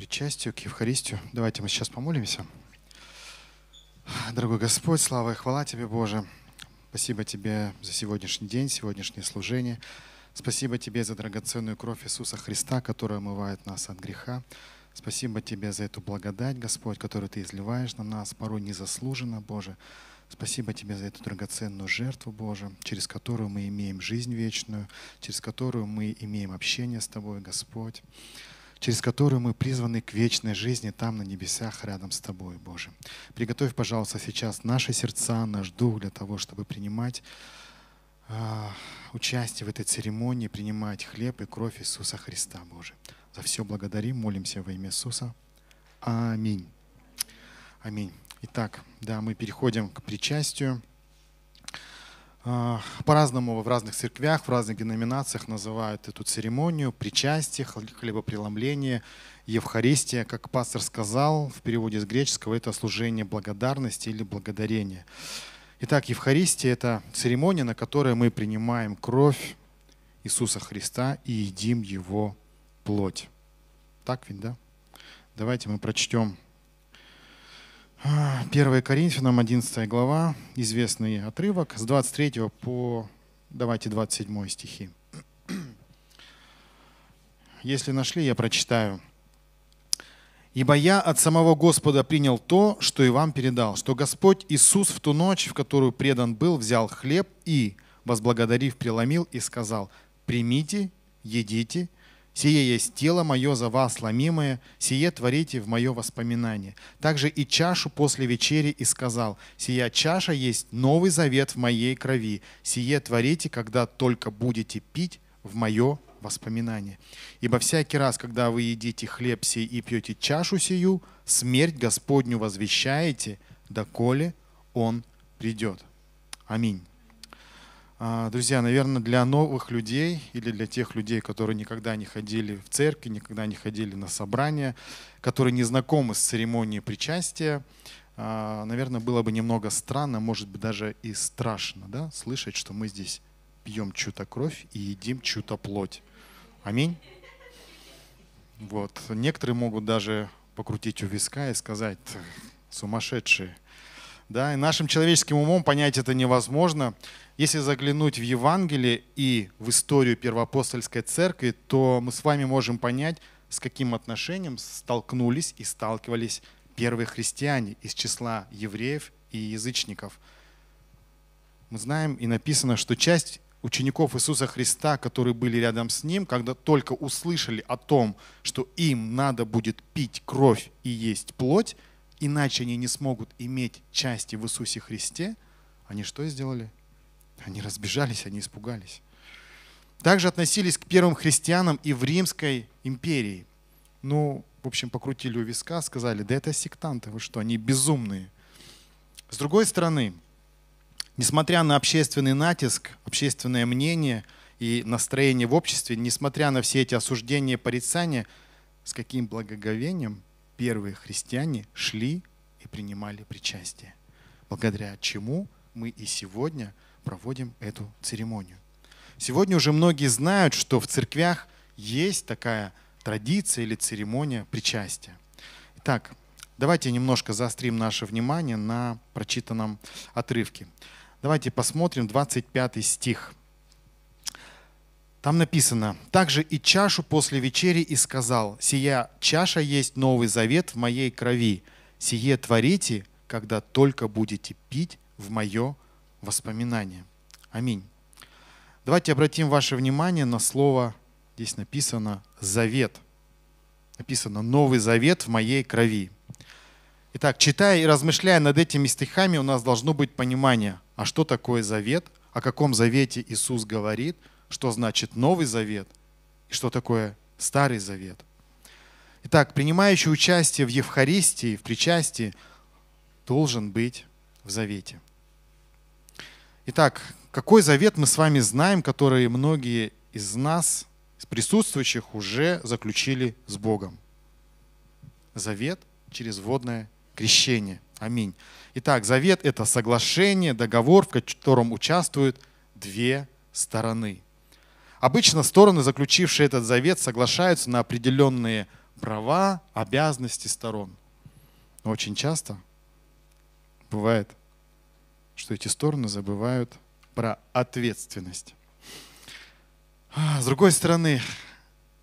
причастию, к Евхаристию. Давайте мы сейчас помолимся. Дорогой Господь, слава и хвала Тебе, Боже. Спасибо Тебе за сегодняшний день, сегодняшнее служение. Спасибо Тебе за драгоценную кровь Иисуса Христа, которая омывает нас от греха. Спасибо Тебе за эту благодать, Господь, которую Ты изливаешь на нас, порой незаслуженно, Боже. Спасибо Тебе за эту драгоценную жертву, Боже, через которую мы имеем жизнь вечную, через которую мы имеем общение с Тобой, Господь через которую мы призваны к вечной жизни там, на небесах, рядом с Тобой, Боже. Приготовь, пожалуйста, сейчас наши сердца, наш дух для того, чтобы принимать а, участие в этой церемонии, принимать хлеб и кровь Иисуса Христа, Боже. За все благодарим, молимся во имя Иисуса. Аминь. Аминь. Итак, да, мы переходим к причастию. А, по-разному в разных церквях, в разных деноминациях называют эту церемонию, причастие, хлебопреломление, Евхаристия, как пастор сказал, в переводе с греческого это служение благодарности или благодарения. Итак, Евхаристия – это церемония, на которой мы принимаем кровь Иисуса Христа и едим Его плоть. Так ведь, да? Давайте мы прочтем 1 Коринфянам 11 глава, известный отрывок с 23 по, давайте, 27 стихи. Если нашли, я прочитаю. «Ибо я от самого Господа принял то, что и вам передал, что Господь Иисус в ту ночь, в которую предан был, взял хлеб и, возблагодарив, преломил и сказал, «Примите, едите, Сие есть тело мое за вас ломимое, сие творите в мое воспоминание. Также и чашу после вечери и сказал, сия чаша есть новый завет в моей крови, сие творите, когда только будете пить в мое воспоминание. Ибо всякий раз, когда вы едите хлеб сей и пьете чашу сию, смерть Господню возвещаете, доколе Он придет. Аминь. А, друзья, наверное, для новых людей или для тех людей, которые никогда не ходили в церкви, никогда не ходили на собрания, которые не знакомы с церемонией причастия, а, наверное, было бы немного странно, может быть, даже и страшно да, слышать, что мы здесь пьем чью-то кровь и едим чью-то плоть. Аминь. Вот. Некоторые могут даже покрутить у виска и сказать, сумасшедшие. Да, и нашим человеческим умом понять это невозможно. Если заглянуть в Евангелие и в историю Первоапостольской Церкви, то мы с вами можем понять, с каким отношением столкнулись и сталкивались первые христиане из числа евреев и язычников. Мы знаем и написано, что часть учеников Иисуса Христа, которые были рядом с Ним, когда только услышали о том, что им надо будет пить кровь и есть плоть, иначе они не смогут иметь части в Иисусе Христе, они что сделали? Они разбежались, они испугались. Также относились к первым христианам и в Римской империи. Ну, в общем, покрутили у виска, сказали, да это сектанты, вы что, они безумные. С другой стороны, несмотря на общественный натиск, общественное мнение и настроение в обществе, несмотря на все эти осуждения и порицания, с каким благоговением первые христиане шли и принимали причастие. Благодаря чему мы и сегодня – проводим эту церемонию. Сегодня уже многие знают, что в церквях есть такая традиция или церемония причастия. Итак, давайте немножко заострим наше внимание на прочитанном отрывке. Давайте посмотрим 25 стих. Там написано, «Также и чашу после вечери и сказал, «Сия чаша есть новый завет в моей крови, сие творите, когда только будете пить в мое воспоминания. Аминь. Давайте обратим ваше внимание на слово, здесь написано «завет». Написано «Новый завет в моей крови». Итак, читая и размышляя над этими стихами, у нас должно быть понимание, а что такое завет, о каком завете Иисус говорит, что значит Новый завет и что такое Старый завет. Итак, принимающий участие в Евхаристии, в причастии, должен быть в завете. Итак, какой завет мы с вами знаем, который многие из нас, из присутствующих, уже заключили с Богом? Завет через водное крещение. Аминь. Итак, завет – это соглашение, договор, в котором участвуют две стороны. Обычно стороны, заключившие этот завет, соглашаются на определенные права, обязанности сторон. Но очень часто бывает что эти стороны забывают про ответственность. А, с другой стороны,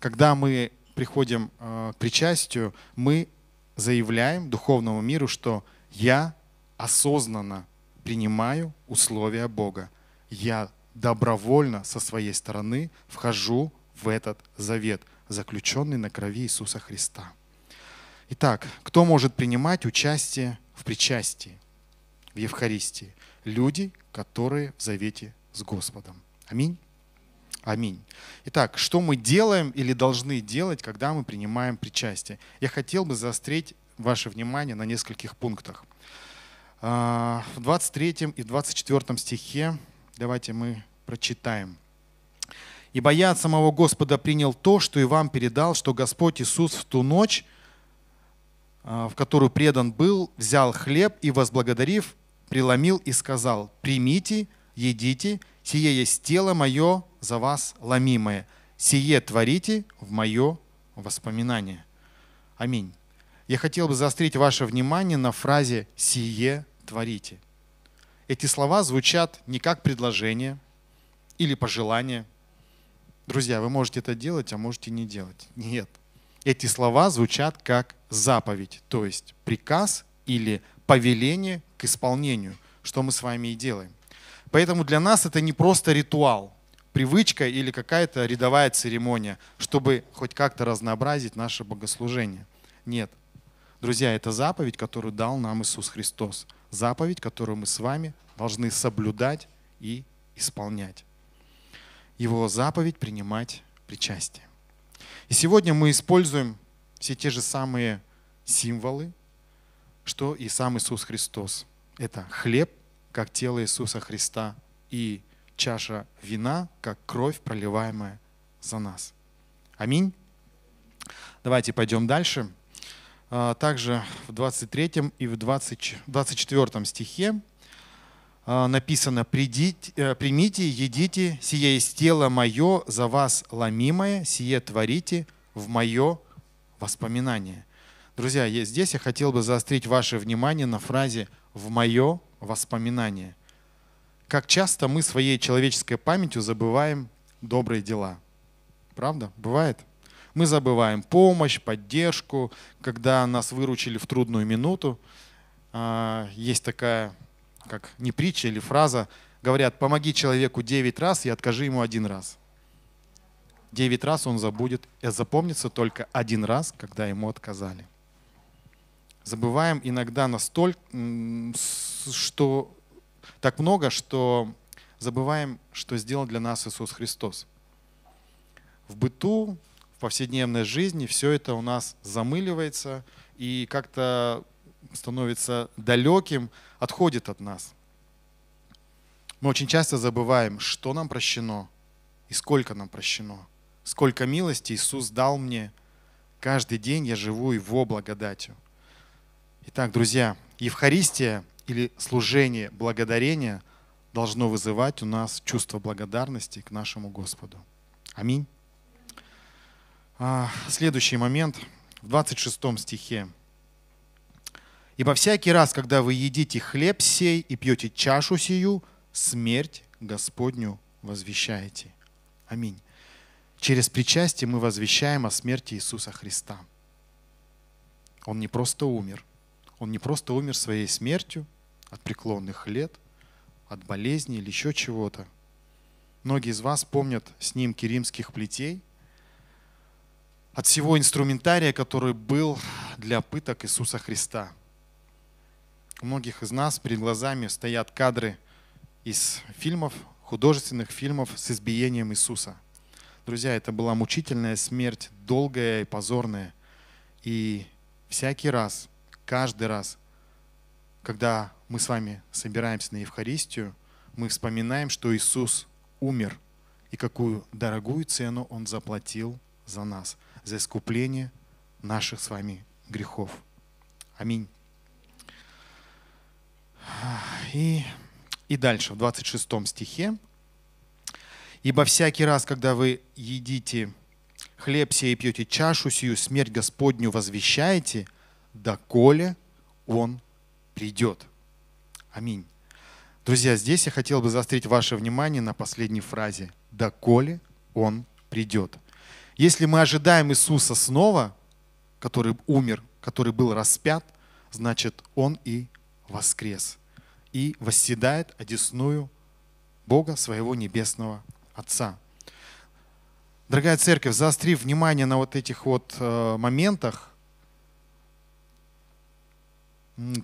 когда мы приходим э, к причастию, мы заявляем духовному миру, что я осознанно принимаю условия Бога. Я добровольно со своей стороны вхожу в этот завет, заключенный на крови Иисуса Христа. Итак, кто может принимать участие в причастии, в Евхаристии? люди, которые в завете с Господом. Аминь. Аминь. Итак, что мы делаем или должны делать, когда мы принимаем причастие? Я хотел бы заострить ваше внимание на нескольких пунктах. А, в 23 и 24 стихе давайте мы прочитаем. «Ибо я от самого Господа принял то, что и вам передал, что Господь Иисус в ту ночь, а, в которую предан был, взял хлеб и, возблагодарив, преломил и сказал, «Примите, едите, сие есть тело мое за вас ломимое, сие творите в мое воспоминание». Аминь. Я хотел бы заострить ваше внимание на фразе «сие творите». Эти слова звучат не как предложение или пожелание. Друзья, вы можете это делать, а можете не делать. Нет. Эти слова звучат как заповедь, то есть приказ или повеление к исполнению, что мы с вами и делаем. Поэтому для нас это не просто ритуал, привычка или какая-то рядовая церемония, чтобы хоть как-то разнообразить наше богослужение. Нет. Друзья, это заповедь, которую дал нам Иисус Христос. Заповедь, которую мы с вами должны соблюдать и исполнять. Его заповедь принимать причастие. И сегодня мы используем все те же самые символы, что и сам Иисус Христос. Это хлеб, как тело Иисуса Христа, и чаша вина, как кровь, проливаемая за нас. Аминь. Давайте пойдем дальше. А, также в 23 и в 20, 24 стихе а, написано э, «Примите, едите, сие есть тело мое, за вас ломимое, сие творите в мое воспоминание». Друзья, здесь я хотел бы заострить ваше внимание на фразе «в мое воспоминание». Как часто мы своей человеческой памятью забываем добрые дела. Правда? Бывает? Мы забываем помощь, поддержку, когда нас выручили в трудную минуту. А, есть такая, как не притча или фраза, говорят, помоги человеку 9 раз и откажи ему один раз. 9 раз он забудет, и э, запомнится только один раз, когда ему отказали забываем иногда настолько, что так много, что забываем, что сделал для нас Иисус Христос. В быту, в повседневной жизни все это у нас замыливается и как-то становится далеким, отходит от нас. Мы очень часто забываем, что нам прощено и сколько нам прощено, сколько милости Иисус дал мне. Каждый день я живу Его благодатью. Итак, друзья, Евхаристия или служение благодарения должно вызывать у нас чувство благодарности к нашему Господу. Аминь. А, следующий момент в 26 стихе. «Ибо всякий раз, когда вы едите хлеб сей и пьете чашу сию, смерть Господню возвещаете». Аминь. Через причастие мы возвещаем о смерти Иисуса Христа. Он не просто умер, он не просто умер своей смертью от преклонных лет, от болезни или еще чего-то. Многие из вас помнят снимки римских плетей, от всего инструментария, который был для пыток Иисуса Христа. У многих из нас перед глазами стоят кадры из фильмов, художественных фильмов с избиением Иисуса. Друзья, это была мучительная смерть, долгая и позорная. И всякий раз, каждый раз, когда мы с вами собираемся на Евхаристию, мы вспоминаем, что Иисус умер и какую дорогую цену Он заплатил за нас, за искупление наших с вами грехов. Аминь. И, и дальше, в 26 стихе. «Ибо всякий раз, когда вы едите хлеб сей и пьете чашу сию, смерть Господню возвещаете – доколе Он придет. Аминь. Друзья, здесь я хотел бы заострить ваше внимание на последней фразе «доколе Он придет». Если мы ожидаем Иисуса снова, который умер, который был распят, значит, Он и воскрес и восседает одесную Бога, своего небесного Отца. Дорогая церковь, заостри внимание на вот этих вот э, моментах,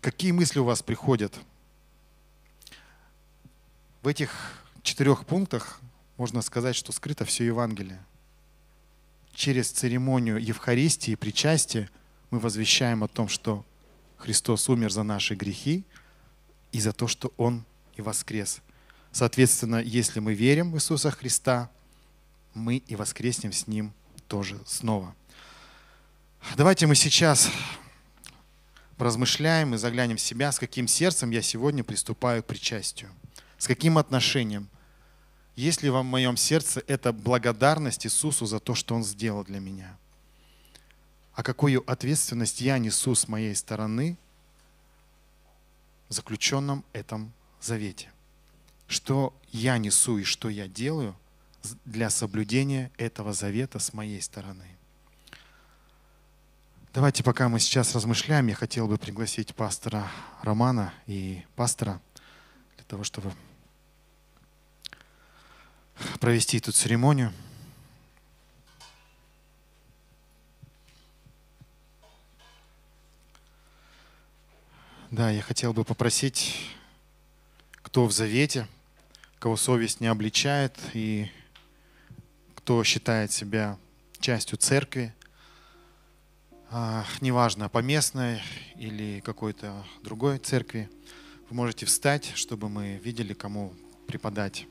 Какие мысли у вас приходят? В этих четырех пунктах можно сказать, что скрыто все Евангелие. Через церемонию Евхаристии и причастия мы возвещаем о том, что Христос умер за наши грехи и за то, что Он и воскрес. Соответственно, если мы верим в Иисуса Христа, мы и воскреснем с Ним тоже снова. Давайте мы сейчас размышляем и заглянем в себя, с каким сердцем я сегодня приступаю к причастию, с каким отношением. Есть ли в моем сердце эта благодарность Иисусу за то, что Он сделал для меня? А какую ответственность я несу с моей стороны в заключенном этом завете? Что я несу и что я делаю для соблюдения этого завета с моей стороны? Давайте, пока мы сейчас размышляем, я хотел бы пригласить пастора Романа и пастора для того, чтобы провести эту церемонию. Да, я хотел бы попросить, кто в завете, кого совесть не обличает и кто считает себя частью церкви, а, неважно, по местной или какой-то другой церкви, вы можете встать, чтобы мы видели, кому преподать.